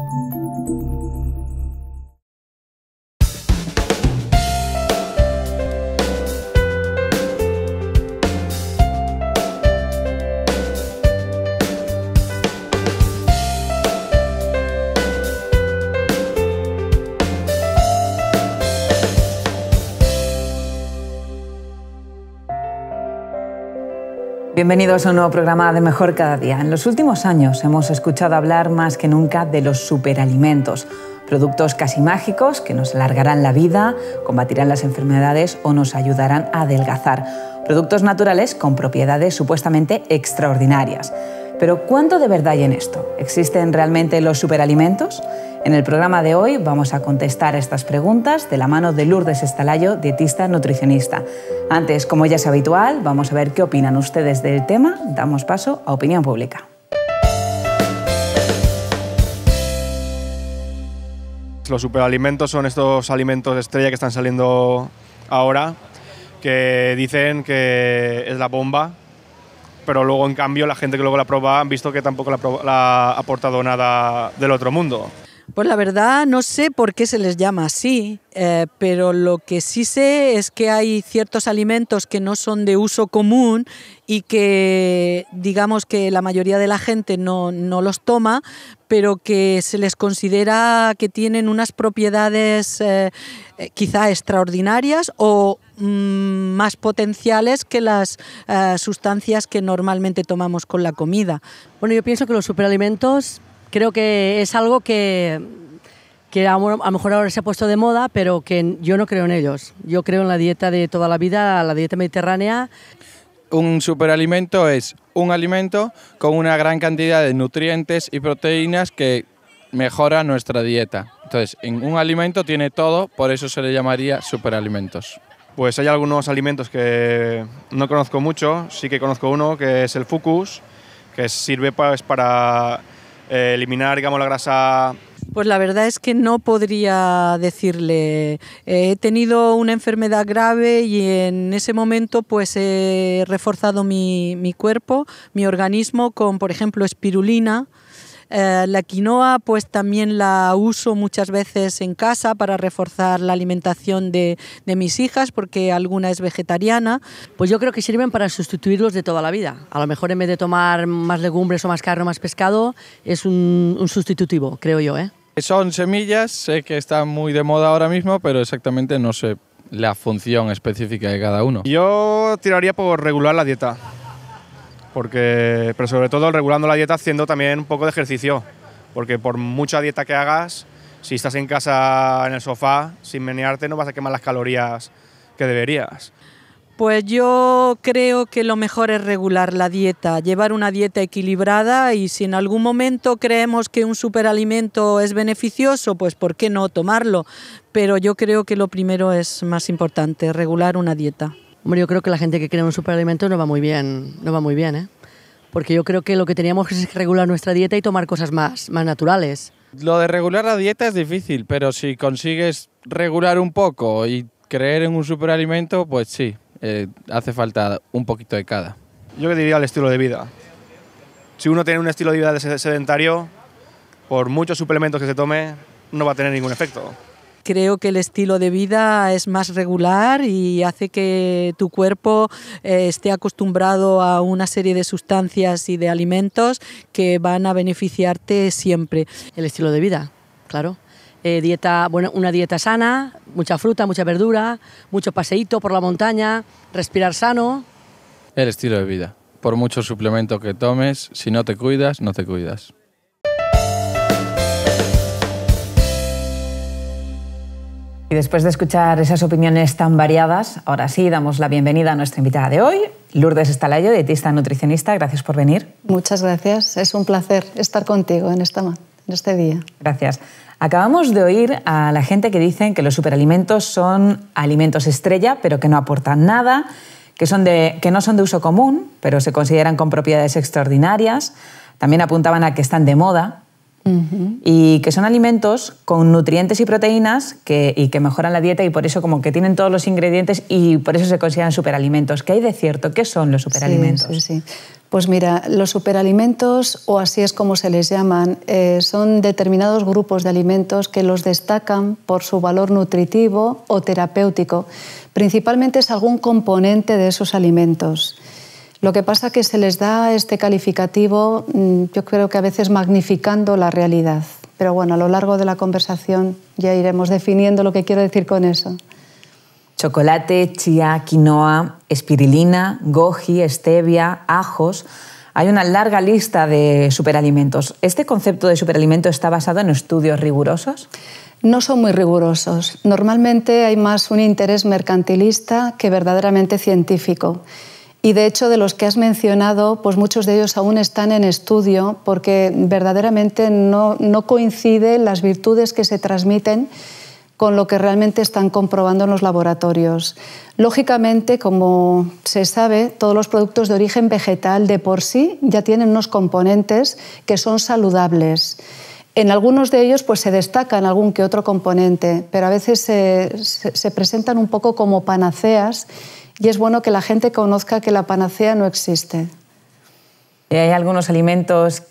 Música Bienvenidos a un nuevo programa de Mejor Cada Día. En los últimos años hemos escuchado hablar más que nunca de los superalimentos, productos casi mágicos que nos alargarán la vida, combatirán las enfermedades o nos ayudarán a adelgazar. Productos naturales con propiedades supuestamente extraordinarias. Pero ¿cuánto de verdad hay en esto? ¿Existen realmente los superalimentos? En el programa de hoy vamos a contestar estas preguntas de la mano de Lourdes Estalayo, dietista nutricionista. Antes, como ya es habitual, vamos a ver qué opinan ustedes del tema. Damos paso a opinión pública. Los superalimentos son estos alimentos de estrella que están saliendo ahora, que dicen que es la bomba, pero luego en cambio la gente que luego la proba han visto que tampoco la ha aportado nada del otro mundo. Pues la verdad no sé por qué se les llama así, eh, pero lo que sí sé es que hay ciertos alimentos que no son de uso común y que digamos que la mayoría de la gente no, los toma, pero que se les considera que tienen unas propiedades eh, eh, quizá extraordinarias o mm, más potenciales que las sustancias que normalmente tomamos con la comida. Bueno, yo pienso que los superalimentos creo que es algo que, a, lo mejor ahora se ha puesto de moda, pero que yo no creo en ellos. Yo creo en la dieta de toda la vida, la dieta mediterránea. Un superalimento es un alimento con una gran cantidad de nutrientes y proteínas que mejora nuestra dieta. Entonces, en un alimento tiene todo, por eso se le llamaría superalimentos. Pues hay algunos alimentos que no conozco mucho, sí que conozco uno que es el fucus, que sirve es para eh, eliminar, digamos, la grasa pues la verdad es que no podría decirle. Eh, he tenido una enfermedad grave y en ese momento pues he reforzado mi cuerpo, mi organismo con, por ejemplo, espirulina, eh, la quinoa pues también la uso muchas veces en casa para reforzar la alimentación de, mis hijas porque alguna es vegetariana. Pues yo creo que sirven para sustituirlos de toda la vida. A lo mejor en vez de tomar más legumbres o más carne o más pescado es un, sustitutivo, creo yo. ¿eh? Son semillas, sé que están muy de moda ahora mismo, pero exactamente no sé la función específica de cada uno. Yo tiraría por regular la dieta porque, pero sobre todo regulando la dieta haciendo también un poco de ejercicio, porque por mucha dieta que hagas, si estás en casa en el sofá sin menearte no vas a quemar las calorías que deberías. Pues yo creo que lo mejor es regular la dieta, llevar una dieta equilibrada y si en algún momento creemos que un superalimento es beneficioso, pues ¿por qué no tomarlo? Pero yo creo que lo primero es más importante, regular una dieta. Hombre, yo creo que la gente que cree en un superalimento no va muy bien, no va muy bien, ¿eh? Porque yo creo que lo que teníamos es regular nuestra dieta y tomar cosas más, más naturales. Lo de regular la dieta es difícil, pero si consigues regular un poco y creer en un superalimento, pues sí, eh, hace falta un poquito de cada. Yo que diría el estilo de vida. Si uno tiene un estilo de vida sedentario, por muchos suplementos que se tome, no va a tener ningún efecto creo que el estilo de vida es más regular y hace que tu cuerpo eh, esté acostumbrado a una serie de sustancias y de alimentos que van a beneficiarte siempre. El estilo de vida, claro. Eh, dieta, bueno, una dieta sana, mucha fruta, mucha verdura, mucho paseíto por la montaña, respirar sano. El estilo de vida. Por mucho suplemento que tomes, si no te cuidas, no te cuidas. Y después de escuchar esas opiniones tan variadas, ahora sí damos la bienvenida a nuestra invitada de hoy, Lourdes Estalayo, dietista nutricionista. Gracias por venir. Muchas gracias. Es un placer estar contigo en, esta, en este día. Gracias. Acabamos de oír a la gente que dicen que los superalimentos son alimentos estrella, pero que no aportan nada, que, son de, que no son de uso común, pero se consideran con propiedades extraordinarias. También apuntaban a que están de moda, y que son alimentos con nutrientes y proteínas que, y que mejoran la dieta y por eso como que tienen todos los ingredientes y por eso se consideran superalimentos. ¿Qué hay de cierto? ¿Qué son los superalimentos? Pues mira, los superalimentos, o así es como se les llaman, eh, son determinados grupos de alimentos que los destacan por su valor nutritivo o terapéutico. Principalmente es algún componente de esos alimentos. Lo que pasa es que se les da este calificativo, mm, yo creo que a veces magnificando la realidad. Pero bueno, a lo largo de la conversación ya iremos definiendo lo que quiero decir con eso. Chocolate, chía, quinoa, espirulina, goji, stevia, ajos. Hay una larga lista de superalimentos. ¿Este concepto de superalimento está basado en estudios rigurosos? no son muy rigurosos. Normalmente hay más un interés mercantilista que verdaderamente científico. Y de hecho, de los que has mencionado, pues muchos de ellos aún están en estudio porque verdaderamente no, no coinciden las virtudes que se transmiten con lo que realmente están comprobando en los laboratorios. Lógicamente, como se sabe, todos los productos de origen vegetal de por sí ya tienen unos componentes que son saludables. En algunos de ellos pues, se destacan algún que otro componente, pero a veces se presentan un poco como panaceas y es bueno que la gente conozca que la panacea no existe. ¿Y ¿Hay algunos alimentos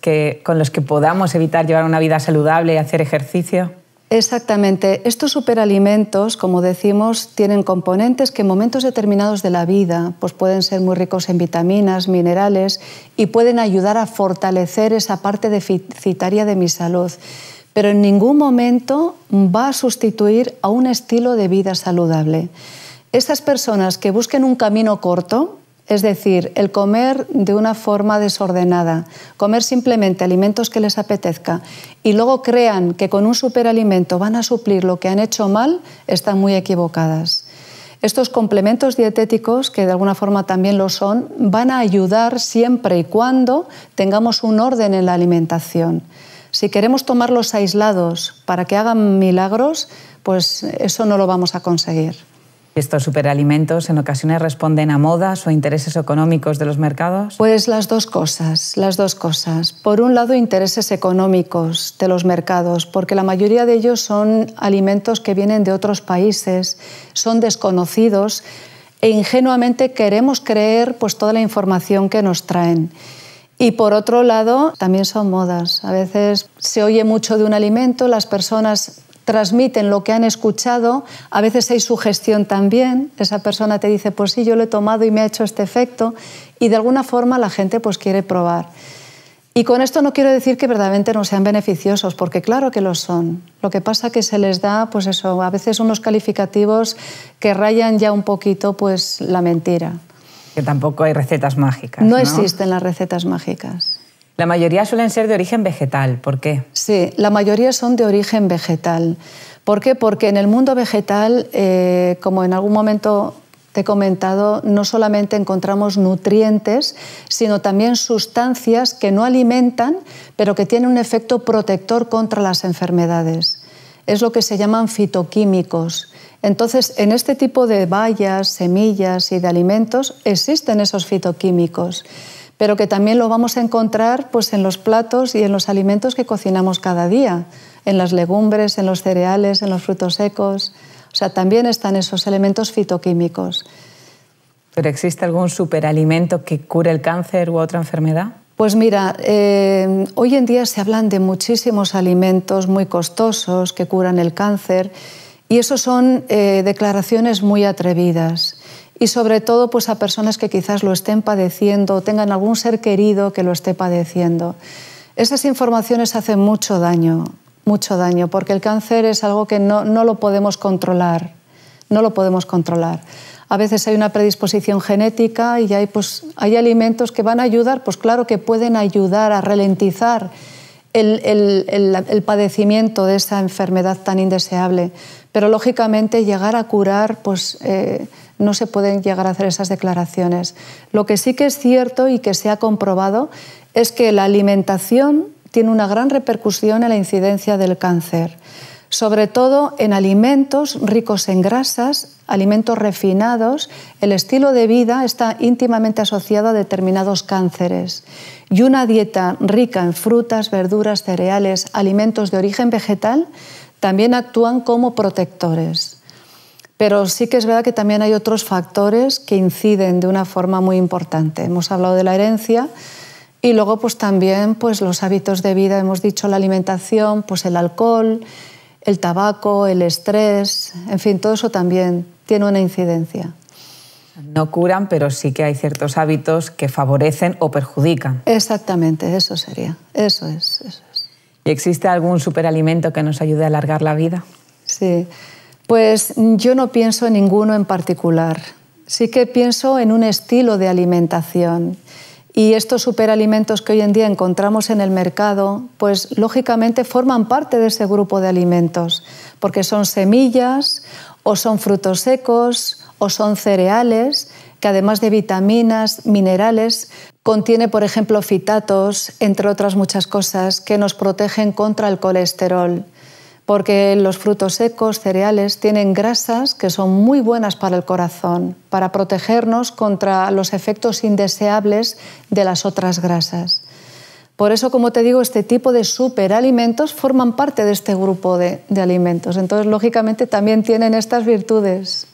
con los que podamos evitar llevar una vida saludable y hacer ejercicio? Exactamente. Estos superalimentos, como decimos, tienen componentes que en momentos determinados de la vida pues pueden ser muy ricos en vitaminas, minerales y pueden ayudar a fortalecer esa parte deficitaria de mi salud. Pero en ningún momento va a sustituir a un estilo de vida saludable. Estas personas que busquen un camino corto, es decir, el comer de una forma desordenada, comer simplemente alimentos que les apetezca y luego crean que con un superalimento van a suplir lo que han hecho mal, están muy equivocadas. Estos complementos dietéticos, que de alguna forma también lo son, van a ayudar siempre y cuando tengamos un orden en la alimentación. Si queremos tomarlos aislados para que hagan milagros, pues eso no lo vamos a conseguir. ¿Estos superalimentos en ocasiones responden a modas o intereses económicos de los mercados? Pues las dos cosas, las dos cosas. Por un lado, intereses económicos de los mercados, porque la mayoría de ellos son alimentos que vienen de otros países, son desconocidos e ingenuamente queremos creer pues toda la información que nos traen. Y por otro lado, también son modas. A veces se oye mucho de un alimento, las personas transmiten lo que han escuchado, a veces hay sugestión también, esa persona te dice, pues sí, yo lo he tomado y me ha hecho este efecto, y de alguna forma la gente pues quiere probar. Y con esto no quiero decir que verdaderamente no sean beneficiosos, porque claro que lo son. Lo que pasa que se les da, pues eso, a veces unos calificativos que rayan ya un poquito, pues la mentira. Que tampoco hay recetas mágicas. ¿no? existen las recetas mágicas. La mayoría suelen ser de origen vegetal. ¿Por qué? Sí, la mayoría son de origen vegetal. ¿Por qué? Porque en el mundo vegetal, eh, como en algún momento te he comentado, no solamente encontramos nutrientes, sino también sustancias que no alimentan, pero que tienen un efecto protector contra las enfermedades. Es lo que se llaman fitoquímicos. Entonces, en este tipo de bayas, semillas y de alimentos existen esos fitoquímicos pero que también lo vamos a encontrar pues, en los platos y en los alimentos que cocinamos cada día, en las legumbres, en los cereales, en los frutos secos. O sea, también están esos elementos fitoquímicos. ¿Pero existe algún superalimento que cure el cáncer u otra enfermedad? Pues mira, eh, hoy en día se hablan de muchísimos alimentos muy costosos que curan el cáncer y eso son eh, declaraciones muy atrevidas y sobre todo pues a personas que quizás lo estén padeciendo o tengan algún ser querido que lo esté padeciendo. Esas informaciones hacen mucho daño, mucho daño, porque el cáncer es algo que no, lo podemos controlar, no lo podemos controlar. A veces hay una predisposición genética y hay, pues, hay alimentos que van a ayudar, pues claro que pueden ayudar a ralentizar el, el, padecimiento de esa enfermedad tan indeseable. Pero lógicamente llegar a curar, pues eh, no se pueden llegar a hacer esas declaraciones. Lo que sí que es cierto y que se ha comprobado es que la alimentación tiene una gran repercusión en la incidencia del cáncer, sobre todo en alimentos ricos en grasas, alimentos refinados. El estilo de vida está íntimamente asociado a determinados cánceres y una dieta rica en frutas, verduras, cereales, alimentos de origen vegetal también actúan como protectores. Pero sí que es verdad que también hay otros factores que inciden de una forma muy importante. Hemos hablado de la herencia y luego pues también pues los hábitos de vida, hemos dicho la alimentación, pues el alcohol, el tabaco, el estrés, en fin, todo eso también tiene una incidencia. No curan, pero sí que hay ciertos hábitos que favorecen o perjudican. Exactamente, eso sería, eso es. Eso. ¿Y existe algún superalimento que nos ayude a alargar la vida? Sí, pues yo no pienso en ninguno en particular. Sí que pienso en un estilo de alimentación. Y estos superalimentos que hoy en día encontramos en el mercado, pues lógicamente forman parte de ese grupo de alimentos, porque son semillas o son frutos secos o son cereales que además de vitaminas, minerales, contiene, por ejemplo, fitatos, entre otras muchas cosas, que nos protegen contra el colesterol porque los frutos secos, cereales, tienen grasas que son muy buenas para el corazón, para protegernos contra los efectos indeseables de las otras grasas. Por eso, como te digo, este tipo de superalimentos forman parte de este grupo de, alimentos. Entonces, lógicamente, también tienen estas virtudes.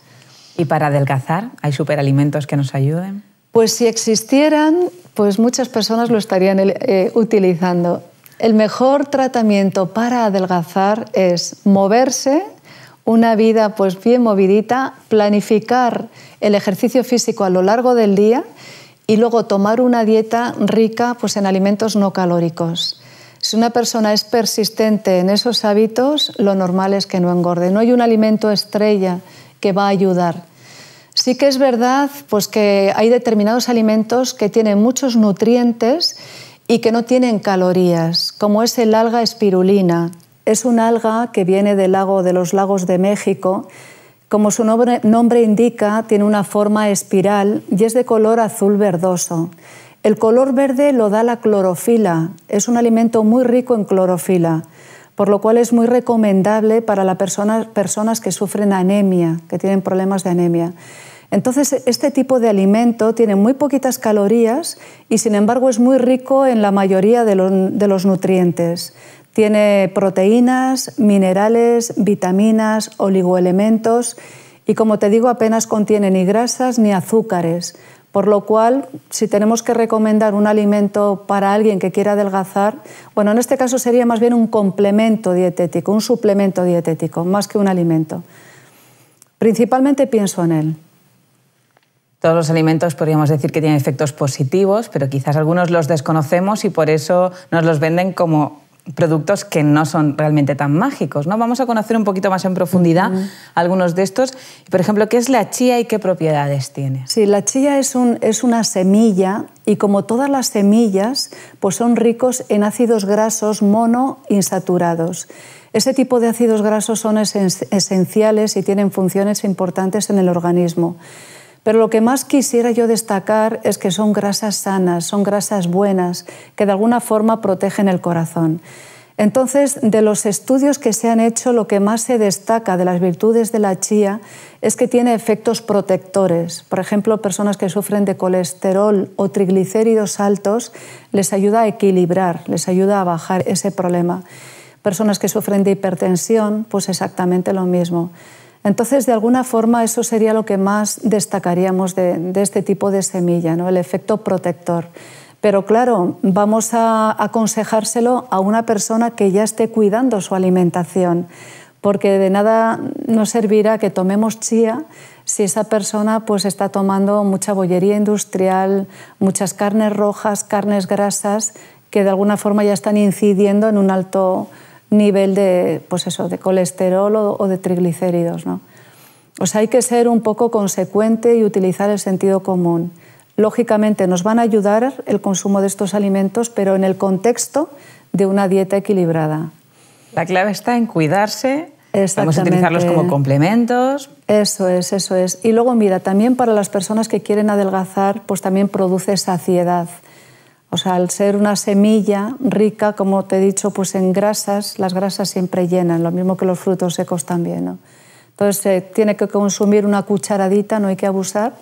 ¿Y para adelgazar? ¿Hay superalimentos que nos ayuden? Pues si existieran, pues muchas personas lo estarían eh, utilizando. El mejor tratamiento para adelgazar es moverse, una vida pues bien movidita, planificar el ejercicio físico a lo largo del día y luego tomar una dieta rica pues en alimentos no calóricos. Si una persona es persistente en esos hábitos, lo normal es que no engorde. No hay un alimento estrella que va a ayudar. Sí que es verdad pues, que hay determinados alimentos que tienen muchos nutrientes y que no tienen calorías, como es el alga espirulina. Es un alga que viene del lago de los lagos de México. Como su nombre indica, tiene una forma espiral y es de color azul verdoso. El color verde lo da la clorofila. Es un alimento muy rico en clorofila por lo cual es muy recomendable para las personas que sufren anemia, que tienen problemas de anemia. Entonces, este tipo de alimento tiene muy poquitas calorías y, sin embargo, es muy rico en la mayoría de, de los nutrientes. Tiene proteínas, minerales, vitaminas, oligoelementos y, como te digo, apenas contiene ni grasas ni azúcares. Por lo cual, si tenemos que recomendar un alimento para alguien que quiera adelgazar, bueno, en este caso sería más bien un complemento dietético, un suplemento dietético, más que un alimento. Principalmente pienso en él. Todos los alimentos podríamos decir que tienen efectos positivos, pero quizás algunos los desconocemos y por eso nos los venden como productos que no son realmente tan mágicos. Vamos a conocer un poquito más en profundidad algunos de estos. Por ejemplo, ¿qué es la chía y qué propiedades tiene? Sí, la chía es, es una semilla y como todas las semillas, pues son ricos en ácidos grasos monoinsaturados. Ese tipo de ácidos grasos son esenciales y tienen funciones importantes en el organismo. Pero lo que más quisiera yo destacar es que son grasas sanas, son grasas buenas, que de alguna forma protegen el corazón. Entonces, de los estudios que se han hecho, lo que más se destaca de las virtudes de la chía es que tiene efectos protectores. Por ejemplo, personas que sufren de colesterol o triglicéridos altos les ayuda a equilibrar, les ayuda a bajar ese problema. Personas que sufren de hipertensión, pues exactamente lo mismo. Entonces, de alguna forma, eso sería lo que más destacaríamos de, este tipo de semilla, el efecto protector. Pero claro, vamos a aconsejárselo a una persona que ya esté cuidando su alimentación, porque de nada nos servirá que tomemos chía si esa persona pues está tomando mucha bollería industrial, muchas carnes rojas, carnes grasas, que de alguna forma ya están incidiendo en un alto nivel de, pues de colesterol o, de triglicéridos. ¿no? O hay que ser un poco consecuente y utilizar el sentido común. Lógicamente nos van a ayudar el consumo de estos alimentos, pero en el contexto de una dieta equilibrada. La clave está en cuidarse, Vamos a utilizarlos como complementos. Eso es, eso es. Y luego, mira, también para las personas que quieren adelgazar, pues también produce saciedad. O sea, al ser una semilla rica, como te he dicho, pues en grasas, las grasas siempre llenan, lo mismo que los frutos secos también. ¿no? Entonces se tiene que consumir una cucharadita, no hay que abusar.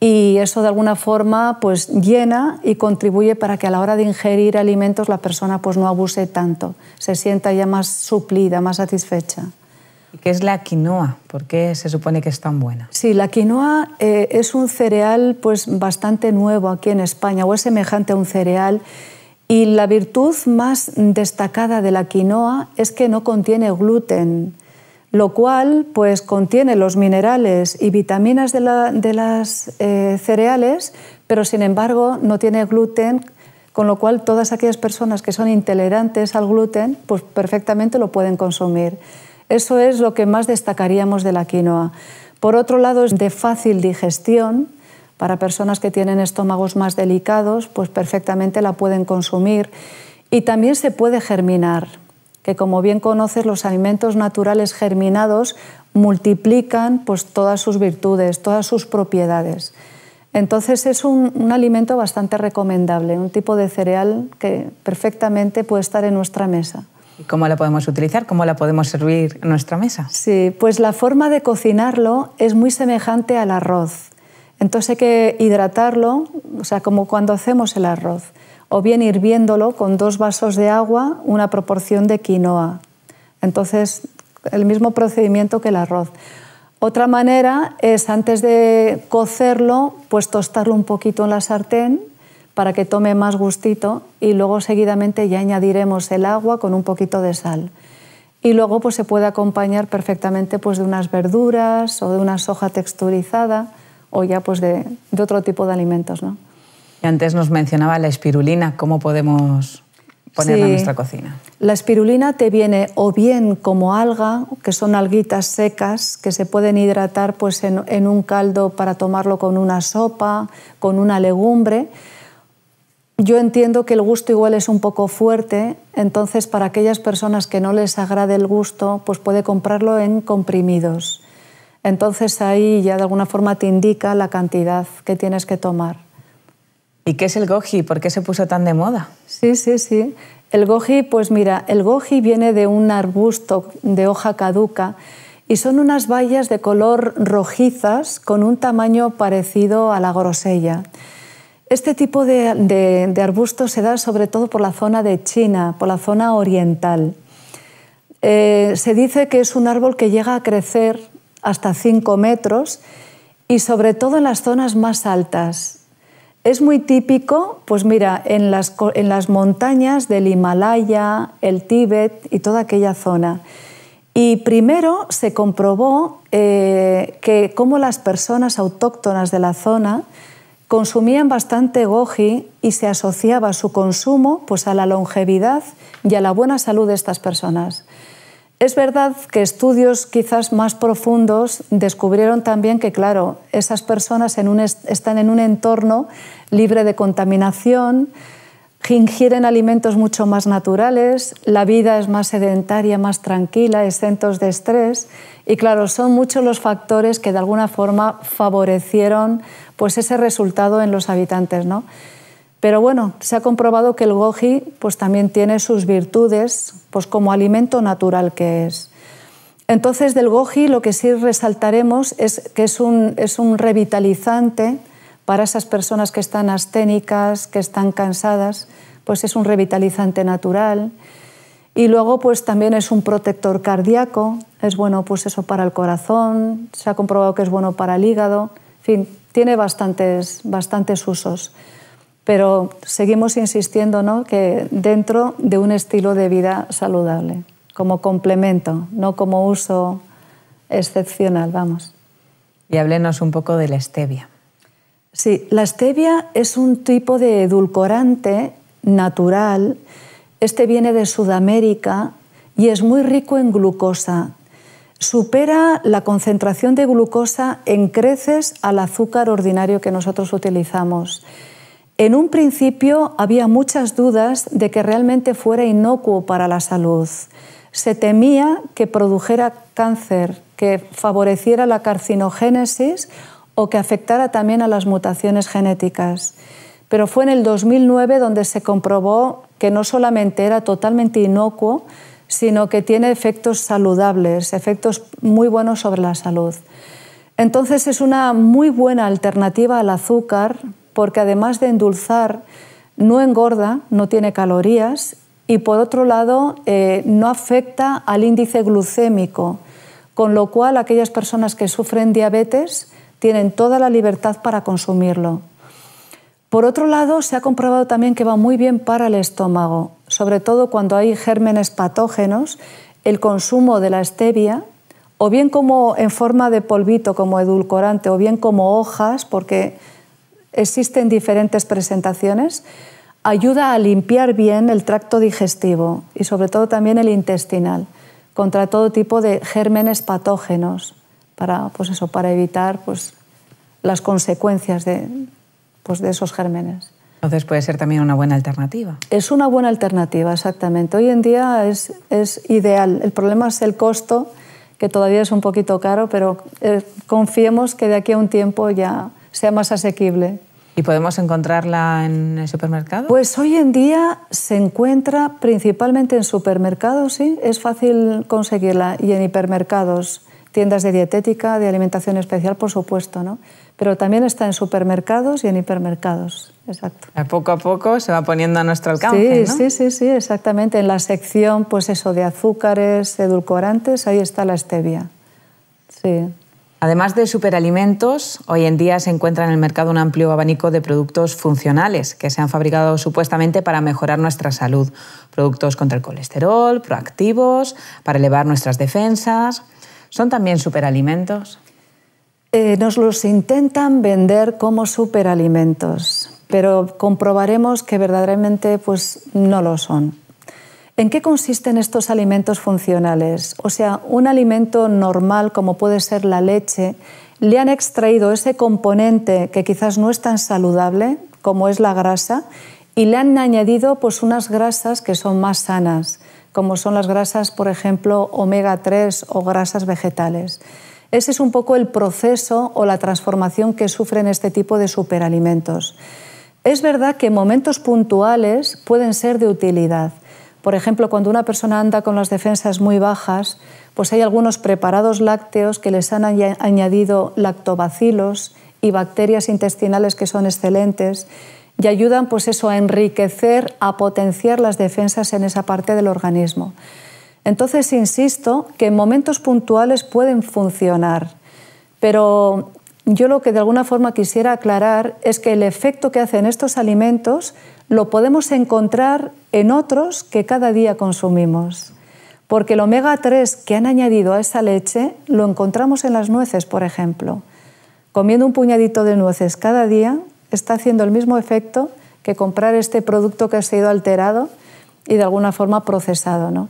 Y eso de alguna forma pues llena y contribuye para que a la hora de ingerir alimentos la persona pues no abuse tanto, se sienta ya más suplida, más satisfecha qué es la quinoa? ¿Por qué se supone que es tan buena? Sí, la quinoa eh, es un cereal pues, bastante nuevo aquí en España o es semejante a un cereal. Y la virtud más destacada de la quinoa es que no contiene gluten, lo cual pues, contiene los minerales y vitaminas de, la, de las eh, cereales, pero sin embargo no tiene gluten, con lo cual todas aquellas personas que son intolerantes al gluten pues perfectamente lo pueden consumir. Eso es lo que más destacaríamos de la quinoa. Por otro lado, es de fácil digestión. Para personas que tienen estómagos más delicados, pues perfectamente la pueden consumir. Y también se puede germinar, que como bien conoces, los alimentos naturales germinados multiplican pues, todas sus virtudes, todas sus propiedades. Entonces es un, alimento bastante recomendable, un tipo de cereal que perfectamente puede estar en nuestra mesa. ¿Cómo la podemos utilizar? ¿Cómo la podemos servir en nuestra mesa? Sí, pues la forma de cocinarlo es muy semejante al arroz. Entonces hay que hidratarlo, o sea, como cuando hacemos el arroz, o bien hirviéndolo con dos vasos de agua, una proporción de quinoa. Entonces, el mismo procedimiento que el arroz. Otra manera es antes de cocerlo, pues tostarlo un poquito en la sartén para que tome más gustito y luego seguidamente ya añadiremos el agua con un poquito de sal. Y luego pues se puede acompañar perfectamente pues de unas verduras o de una soja texturizada o ya pues de, otro tipo de alimentos, ¿no? antes nos mencionaba la espirulina, ¿cómo podemos ponerla en nuestra cocina? La espirulina te viene o bien como alga, que son alguitas secas que se pueden hidratar pues en un caldo para tomarlo con una sopa, con una legumbre, yo entiendo que el gusto igual es un poco fuerte, entonces para aquellas personas que no les agrade el gusto, pues puede comprarlo en comprimidos. Entonces ahí ya de alguna forma te indica la cantidad que tienes que tomar. ¿Y qué es el goji? ¿Por qué se puso tan de moda? Sí, sí, sí. El goji, pues mira, el goji viene de un arbusto de hoja caduca y son unas bayas de color rojizas con un tamaño parecido a la grosella. Este tipo de, arbusto se da sobre todo por la zona de China, por la zona oriental. Eh, se dice que es un árbol que llega a crecer hasta 5 metros y sobre todo en las zonas más altas. Es muy típico, pues mira, en las, montañas del Himalaya, el Tíbet y toda aquella zona. Y primero se comprobó eh, que como las personas autóctonas de la zona consumían bastante goji y se asociaba su consumo pues, a la longevidad y a la buena salud de estas personas. Es verdad que estudios quizás más profundos descubrieron también que, claro, esas personas están en un entorno libre de contaminación, ingieren alimentos mucho más naturales, la vida es más sedentaria, más tranquila, exentos de estrés y claro, son muchos los factores que de alguna forma favorecieron pues ese resultado en los habitantes. ¿no? Pero bueno, se ha comprobado que el goji pues también tiene sus virtudes pues como alimento natural que es. Entonces del goji lo que sí resaltaremos es que es un, es un revitalizante para esas personas que están asténicas, que están cansadas, pues es un revitalizante natural. Y luego pues también es un protector cardíaco, es bueno pues eso para el corazón, se ha comprobado que es bueno para el hígado, en fin, tiene bastantes, bastantes usos. Pero seguimos insistiendo ¿no? que dentro de un estilo de vida saludable, como complemento, no como uso excepcional, vamos. Y háblenos un poco de la stevia. Sí, la stevia es un tipo de edulcorante natural. Este viene de Sudamérica y es muy rico en glucosa, supera la concentración de glucosa en creces al azúcar ordinario que nosotros utilizamos. En un principio había muchas dudas de que realmente fuera inocuo para la salud. Se temía que produjera cáncer, que favoreciera la carcinogénesis o que afectara también a las mutaciones genéticas. Pero fue en el 2009 donde se comprobó que no solamente era totalmente inocuo, sino que tiene efectos saludables, efectos muy buenos sobre la salud. Entonces es una muy buena alternativa al azúcar porque además de endulzar, no engorda, no tiene calorías y por otro lado eh, no afecta al índice glucémico, con lo cual aquellas personas que sufren diabetes tienen toda la libertad para consumirlo. Por otro lado, se ha comprobado también que va muy bien para el estómago sobre todo cuando hay gérmenes patógenos, el consumo de la stevia, o bien como en forma de polvito, como edulcorante, o bien como hojas, porque existen diferentes presentaciones, ayuda a limpiar bien el tracto digestivo y sobre todo también el intestinal contra todo tipo de gérmenes patógenos para, pues eso, para evitar pues, las consecuencias de pues, esos gérmenes. Entonces puede ser también una buena alternativa. Es una buena alternativa, exactamente. Hoy en día es, es ideal. El problema es el costo, que todavía es un poquito caro, pero eh, confiemos que de aquí a un tiempo ya sea más asequible. ¿Y podemos encontrarla en el supermercado? Pues hoy en día se encuentra principalmente en supermercados, sí, es fácil conseguirla, y en hipermercados tiendas de dietética, de alimentación especial, por supuesto, ¿no? Pero también está en supermercados y en hipermercados, exacto. Poco a poco se va poniendo a nuestro alcance, sí, Sí, sí, sí, exactamente. En la sección, pues eso, de azúcares, edulcorantes, ahí está la stevia, sí. Además de superalimentos, hoy en día se encuentra en el mercado un amplio abanico de productos funcionales que se han fabricado supuestamente para mejorar nuestra salud. Productos contra el colesterol, proactivos, para elevar nuestras defensas. ¿Son también superalimentos? Eh, nos los intentan vender como superalimentos, pero comprobaremos que verdaderamente pues, no lo son. ¿En qué consisten estos alimentos funcionales? O sea, un alimento normal como puede ser la leche, le han extraído ese componente que quizás no es tan saludable como es la grasa y le han añadido pues unas grasas que son más sanas como son las grasas, por ejemplo, omega 3 o grasas vegetales. Ese es un poco el proceso o la transformación que sufren este tipo de superalimentos. Es verdad que momentos puntuales pueden ser de utilidad. Por ejemplo, cuando una persona anda con las defensas muy bajas, pues hay algunos preparados lácteos que les han añadido lactobacilos y bacterias intestinales que son excelentes y ayudan pues eso, a enriquecer, a potenciar las defensas en esa parte del organismo. Entonces, insisto que en momentos puntuales pueden funcionar, pero yo lo que de alguna forma quisiera aclarar es que el efecto que hacen estos alimentos lo podemos encontrar en otros que cada día consumimos. Porque el omega 3 que han añadido a esa leche lo encontramos en las nueces, por ejemplo. Comiendo un puñadito de nueces cada día, está haciendo el mismo efecto que comprar este producto que ha sido alterado y de alguna forma procesado. ¿no?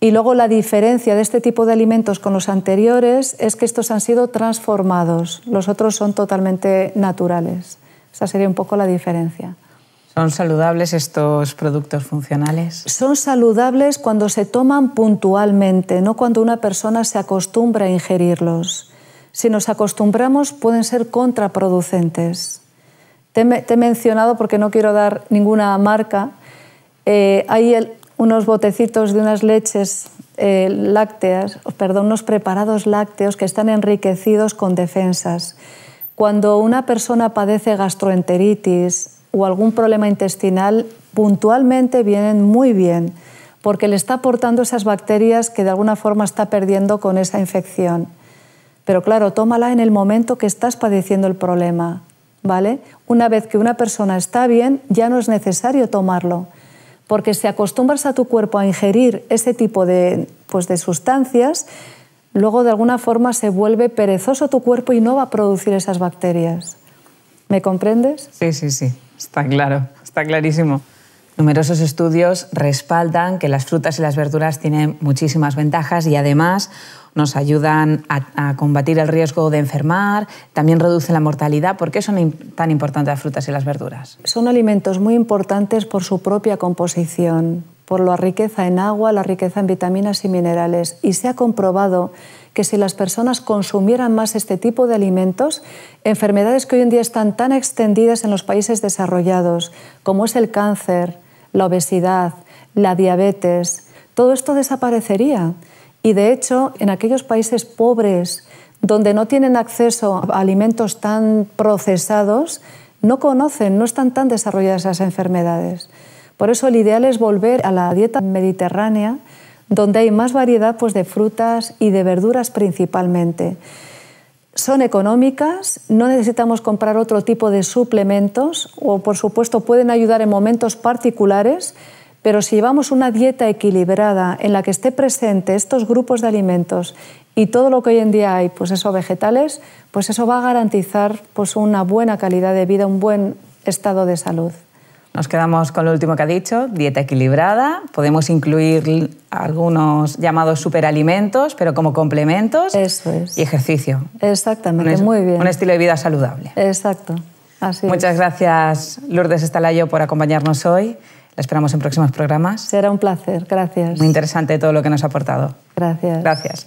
Y luego la diferencia de este tipo de alimentos con los anteriores es que estos han sido transformados, los otros son totalmente naturales. Esa sería un poco la diferencia. ¿Son saludables estos productos funcionales? Son saludables cuando se toman puntualmente, no cuando una persona se acostumbra a ingerirlos. Si nos acostumbramos pueden ser contraproducentes. Te, he mencionado, porque no quiero dar ninguna marca, eh, hay unos botecitos de unas leches eh, lácteas, perdón, unos preparados lácteos que están enriquecidos con defensas. Cuando una persona padece gastroenteritis o algún problema intestinal, puntualmente vienen muy bien, porque le está aportando esas bacterias que de alguna forma está perdiendo con esa infección. Pero claro, tómala en el momento que estás padeciendo el problema. ¿vale? Una vez que una persona está bien, ya no es necesario tomarlo, porque si acostumbras a tu cuerpo a ingerir ese tipo de, pues, de sustancias, luego de alguna forma se vuelve perezoso tu cuerpo y no va a producir esas bacterias. ¿Me comprendes? Sí, sí, sí, está claro, está clarísimo. Numerosos estudios respaldan que las frutas y las verduras tienen muchísimas ventajas y además nos ayudan a, combatir el riesgo de enfermar, también reducen la mortalidad. ¿Por qué son tan importantes las frutas y las verduras? Son alimentos muy importantes por su propia composición, por la riqueza en agua, la riqueza en vitaminas y minerales. Y se ha comprobado que si las personas consumieran más este tipo de alimentos, enfermedades que hoy en día están tan extendidas en los países desarrollados, como es el cáncer, la obesidad, la diabetes, todo esto desaparecería y de hecho, en aquellos países pobres donde no tienen acceso a alimentos tan procesados, no conocen, no están tan desarrolladas esas enfermedades. Por eso el ideal es volver a la dieta mediterránea, donde hay más variedad pues, de frutas y de verduras principalmente. Son económicas, no necesitamos comprar otro tipo de suplementos o, por supuesto, pueden ayudar en momentos particulares, pero si llevamos una dieta equilibrada en la que esté presente estos grupos de alimentos y todo lo que hoy en día hay, pues eso, vegetales, pues eso va a garantizar pues una buena calidad de vida, un buen estado de salud. Nos quedamos con lo último que ha dicho, dieta equilibrada. Podemos incluir algunos llamados superalimentos, pero como complementos. Eso es. Y ejercicio. Exactamente, muy bien. Un estilo de vida saludable. Exacto. Muchas gracias, Lourdes Estalayo, por acompañarnos hoy esperamos en próximos programas. Será un placer, gracias. Muy interesante todo lo que nos ha aportado. Gracias. Gracias.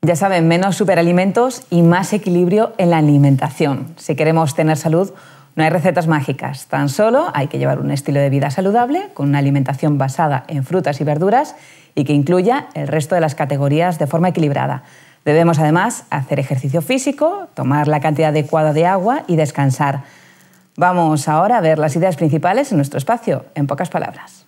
Ya saben, menos superalimentos y más equilibrio en la alimentación. Si queremos tener salud, no hay recetas mágicas. Tan solo hay que llevar un estilo de vida saludable, con una alimentación basada en frutas y verduras y que incluya el resto de las categorías de forma equilibrada. Debemos además hacer ejercicio físico, tomar la cantidad adecuada de agua y descansar. Vamos ahora a ver las ideas principales en nuestro espacio, en pocas palabras.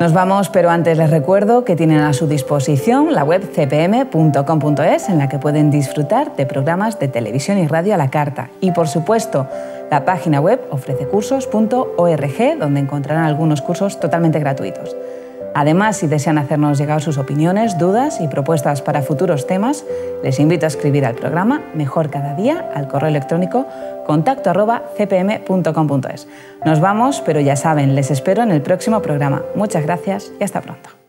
Nos vamos, pero antes les recuerdo que tienen a su disposición la web cpm.com.es en la que pueden disfrutar de programas de televisión y radio a la carta. Y por supuesto, la página web ofrececursos.org donde encontrarán algunos cursos totalmente gratuitos. Además, si desean hacernos llegar sus opiniones, dudas y propuestas para futuros temas, les invito a escribir al programa Mejor Cada Día al correo electrónico contacto cpm.com.es. Nos vamos, pero ya saben, les espero en el próximo programa. Muchas gracias y hasta pronto.